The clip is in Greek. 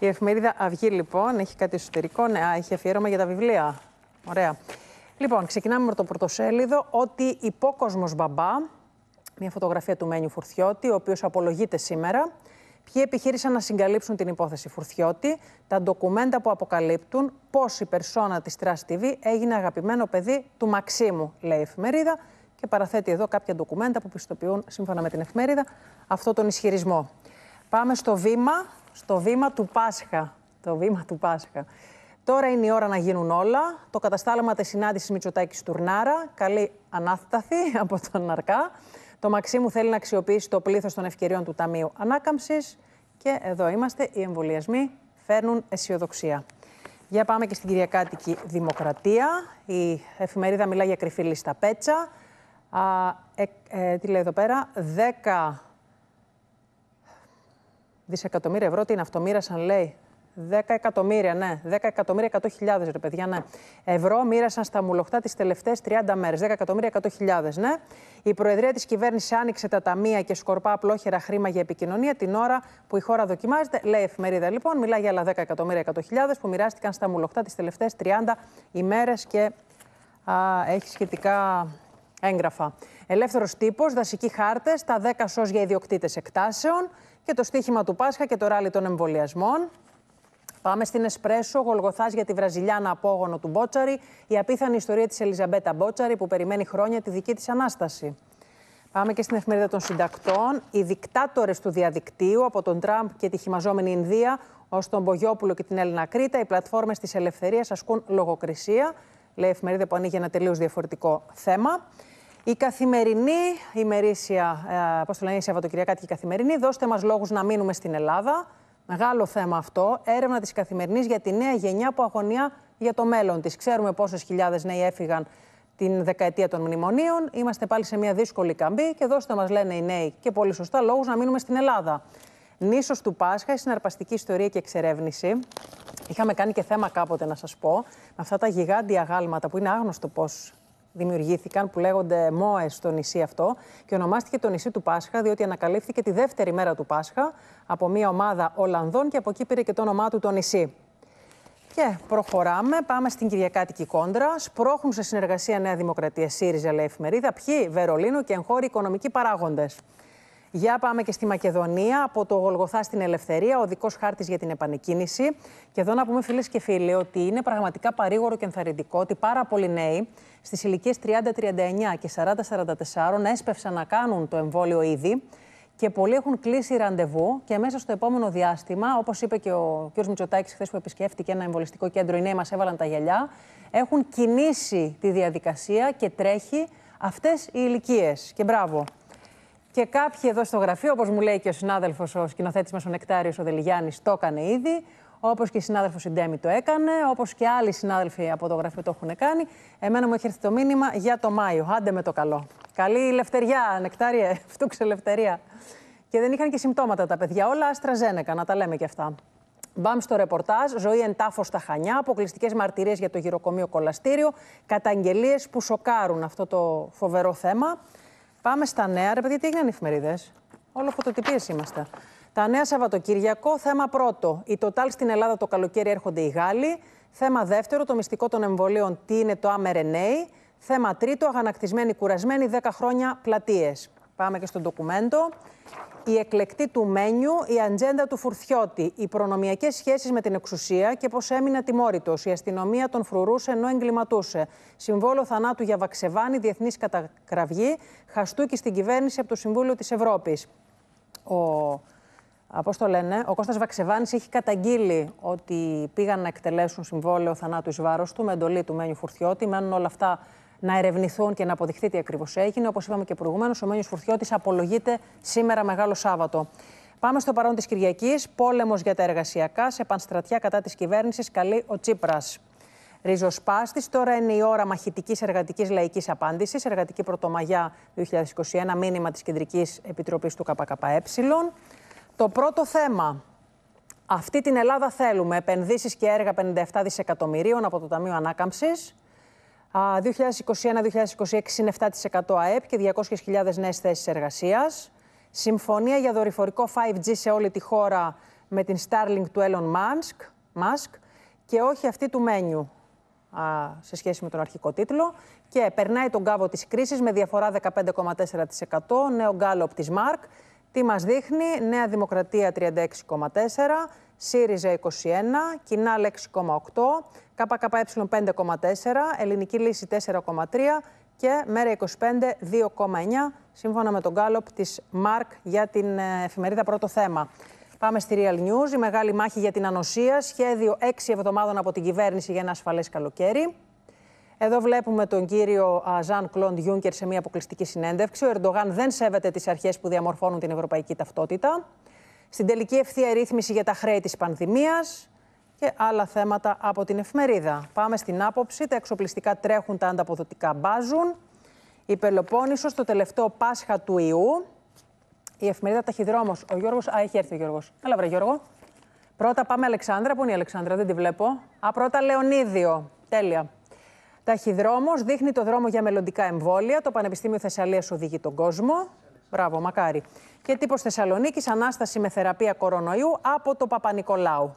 Η εφημερίδα Αυγή, λοιπόν, έχει κάτι εσωτερικό. Ναι, έχει αφιέρωμα για τα βιβλία. Ωραία. Λοιπόν, ξεκινάμε με το πρωτοσέλιδο ότι υπόκοσμος μπαμπά, μια φωτογραφία του Μένιου Φουρθιώτη, ο οποίος απολογείται σήμερα. Ποιοι επιχείρησαν να συγκαλύψουν την υπόθεση Φουρθιώτη, τα ντοκουμέντα που αποκαλύπτουν πώς η περσόνα της Trust TV έγινε αγαπημένο παιδί του Μαξίμου, λέει η εφημερίδα και παραθέτει εδώ κάποια ντοκουμέντα που πιστοποιούν, σύμφωνα με την εφημερίδα, αυτό τον ισχυρισμό. Πάμε στο βήμα, στο βήμα του Πάσχα. Το βήμα του Πάσχα. Τώρα είναι η ώρα να γίνουν όλα. Το καταστάλωμα της συνάντησης Μητσοτάκης Τουρνάρα. Καλή ανάσταση από τον Αρκά. Το Μαξίμου θέλει να αξιοποιήσει το πλήθος των ευκαιριών του Ταμείου Ανάκαμψης. Και εδώ είμαστε. Οι εμβολιασμοί φέρνουν αισιοδοξία. Για πάμε και στην Κυριακάτικη Δημοκρατία. Η εφημερίδα μιλά για κρυφή λίστα πέτσα. Α, ε, ε, τι λέει εδώ πέρα. 10 Δισεκατομμύρια ευρώ, τι είναι αυτό, μοίρασαν λέει. 10 εκατομμύρια, ναι. 10 εκατομμύρια 100.000, ρε παιδιά, ναι. Ευρώ μοίρασαν στα μουλοχτά τις τελευταίες 30 μέρε. 10 εκατομμύρια 100.000, ναι. Η Προεδρία της κυβέρνησης άνοιξε τα ταμεία και σκορπά απλόχερα χρήμα για επικοινωνία την ώρα που η χώρα δοκιμάζεται. Λέει η εφημερίδα λοιπόν, μιλά για άλλα 10 εκατομμύρια 100.000 που μοιράστηκαν στα μουλοχτά τις τελευταίες 30 ημέρες και α, έχει σχετικά έγγραφα. Ελεύθερος τύπος, δασικοί χάρτες, τα 10 σως για ιδιοκτήτες εκτάσεων και το στίχημα του Πάσχα και το ράλι των εμβολιασμών. Πάμε στην Εσπρέσο, γολγοθάς για τη Βραζιλιάνα απόγονο του Μπότσαρη, η απίθανη ιστορία της Ελιζαμπέτα Μπότσαρη που περιμένει χρόνια τη δική της ανάσταση. Πάμε και στην εφημερίδα των συντακτών. Οι δικτάτορες του διαδικτύου, από τον Τραμπ και τη χυμαζόμενη Ινδία, ως τον Μπογιόπουλο και την Έλληνα Κρήτα, οι πλατφόρμες της ελευθερίας ασκούν λογοκρισία λέει η εφημερίδα που ανοίγει ένα τελείως διαφορετικό θέμα. Η καθημερινή, η μερίσια, ε, πώς το λένε, η καθημερινή, δώστε μας λόγους να μείνουμε στην Ελλάδα. Μεγάλο θέμα αυτό. Έρευνα της Καθημερινής για τη νέα γενιά που αγωνία για το μέλλον της. Ξέρουμε πόσες χιλιάδες νέοι έφυγαν την δεκαετία των μνημονίων. Είμαστε πάλι σε μια δύσκολη καμπή και δώστε μας λένε οι νέοι, και πολύ σωστά, λόγους να μείνουμε στην Ελλάδα. Νήσος του Πάσχα, συναρπαστική ιστορία και εξερεύνηση. Είχαμε κάνει και θέμα κάποτε, να σας πω, με αυτά τα γιγάντια γάλματα που είναι άγνωστο πώς δημιουργήθηκαν, που λέγονται ΜΟΕΣ στο νησί αυτό και ονομάστηκε το νησί του Πάσχα, διότι ανακαλύφθηκε τη δεύτερη μέρα του Πάσχα από μια ομάδα Ολλανδών και από εκεί πήρε και το όνομά του το νησί. Και προχωράμε, πάμε στην Κυριακάτικη Κόντρα. Σπρώχνουν σε συνεργασία Νέα Δημοκρατία, ΣΥΡΙΖΑ, λέει εφημερίδα. Ποιοι, Βερολίνο και εγχώροι οικονομικοί παράγοντες. Για πάμε και στη Μακεδονία, από το Γολγοθά στην Ελευθερία, ο δικός χάρτης για την επανεκκίνηση. Και εδώ να πούμε, φίλες και φίλοι, ότι είναι πραγματικά παρήγορο και ενθαρρυντικό ότι πάρα πολλοί νέοι στις ηλικίες 30-39 και 40-44 έσπευσαν να κάνουν το εμβόλιο ήδη. Και πολλοί έχουν κλείσει ραντεβού και μέσα στο επόμενο διάστημα, όπως είπε και ο κ. Μητσοτάκης, χθες που επισκέφτηκε ένα εμβολιστικό κέντρο, οι νέοι μας έβαλαν τα γυαλιά. Έχουν κινήσει τη διαδικασία και τρέχει αυτές οι ηλικίες. Και μπράβο. Και κάποιοι εδώ στο γραφείο, όπως μου λέει και ο συνάδελφος, ο σκηνοθέτης μας ο Νεκτάριος ο Δελιγιάννη, το έκανε ήδη. Όπως και η συνάδελφος Ντέμι το έκανε, όπως και άλλοι συνάδελφοι από το γραφείο το έχουν κάνει. Εμένα μου έχει έρθει το μήνυμα για το Μάιο. Άντε με το καλό. Καλή ελευθεριά, Νεκτάριε. Φτούξε ελευθερία. Και δεν είχαν και συμπτώματα τα παιδιά. Όλα αστραζένεκα, να τα λέμε και αυτά. Μπαμ στο ρεπορτάζ, ζωή εν τάφος στα Χανιά, αποκλειστικές μαρτυρίες για το γυροκομείο Κολαστήριο, καταγγελίες που σοκάρουν αυτό το φοβερό θέμα. Πάμε στα νέα. Ρε παιδιά, τι έγιναν οι εφημερίδες. Όλο φωτοτυπίε είμαστε. Τα νέα Σαββατοκύριακο, θέμα πρώτο. Η Total στην Ελλάδα το καλοκαίρι έρχονται οι Γάλλοι. Θέμα δεύτερο, το μυστικό των εμβολίων, τι είναι το AMRNA. Θέμα τρίτο, αγανακτισμένοι, κουρασμένοι, 10 χρόνια πλατείες. Πάμε και στο ντοκουμέντο. Η εκλεκτή του Μένιου, η ατζέντα του Φουρθιώτη, οι προνομιακές σχέσεις με την εξουσία και πω έμεινε τιμόρυτο. Η αστυνομία τον φρουρούσε ενώ εγκληματούσε. Συμβόλο θανάτου για Βαξεβάνη, διεθνής κατακραυγή, χαστούκι στην κυβέρνηση από το Συμβούλιο της Ευρώπης. Ο Πώς το λένε, ο Κώστας Βαξεβάνης έχει καταγγείλει ότι πήγαν να εκτελέσουν συμβόλαιο θανάτου εις βάρος του με εντολή του Μένιου Φουρτιώτη. Μένουν όλα αυτά να ερευνηθούν και να αποδειχθεί τι ακριβώς έγινε. Όπως είπαμε και προηγουμένως, ο Μένιος Φουρτιώτης απολογείται σήμερα Μεγάλο Σάββατο. Πάμε στο παρόν της Κυριακής. Πόλεμος για τα εργασιακά. Σε πανστρατιά κατά της κυβέρνησης καλή ο Τσίπρας. Ριζοσπάστη. Τώρα είναι η ώρα μαχητικής εργατικής λαϊκής απάντησης. Εργατική Πρωτομαγιά 2021. Μήνυμα της Κεντρικής Επιτροπής του ΚΚΕ. Το πρώτο θέμα. Αυτή την Ελλάδα θέλουμε. Επενδύσεις και έργα 57 δισεκατομμυρίων από το Ταμείο Ανάκαμψης. 2021-2026 είναι 7% ΑΕΠ και 200.000 νέες θέσεις εργασίας. Συμφωνία για δορυφορικό 5G σε όλη τη χώρα με την Starlink του Elon Musk, Musk και όχι αυτή του Μένιου σε σχέση με τον αρχικό τίτλο. Και περνάει τον κάβο της κρίσης με διαφορά 15,4%, νέο γκάλωπ της Μάρκ. Τι μας δείχνει, Νέα Δημοκρατία 36,4%, ΣΥΡΙΖΑ 21, Κοινά 6,8, ΚΚΕ 5,4, Ελληνική Λύση 4,3 και Μέρα 25 2,9 σύμφωνα με τον γκάλοπ της ΜΑΡΚ για την ε, εφημερίδα Πρώτο Θέμα. Πάμε στη Real News. Η μεγάλη μάχη για την ανοσία. Σχέδιο 6 εβδομάδων από την κυβέρνηση για ένα ασφαλές καλοκαίρι. Εδώ βλέπουμε τον κύριο Ζαν Κλοντ Γιούνκερ σε μια αποκλειστική συνέντευξη. Ο Ερντογάν δεν σέβεται τις αρχές που διαμορφώνουν την ευρωπαϊκή ταυτότητα στην τελική ευθεία ρύθμιση για τα χρέη της πανδημίας και άλλα θέματα από την εφημερίδα. Πάμε στην άποψη, τα εξοπλιστικά τρέχουν, τα ανταποδοτικά μπάζουν. Η Πελοπόννησος το τελευταίο Πάσχα του ιού. Η εφημερίδα Ταχυδρόμος. Ο Γιώργος... Α, έχει έρθει ο Γιώργος. Καλά βρε Γιώργο. Πρώτα πάμε Αλεξάνδρα. Πού είναι η Αλεξάνδρα, δεν τη βλέπω. Α, πρώτα Λεωνίδιο. Τέλεια. Ταχυδρόμος δείχνει το δρόμο για μελλοντικά εμβόλια. Το Πανεπιστήμιο Θεσσαλίας οδηγεί τον κόσμο. Μπράβο, μακάρι. Και τύπος Θεσσαλονίκης, ανάσταση με θεραπεία κορονοϊού από το Παπα-Νικολάου.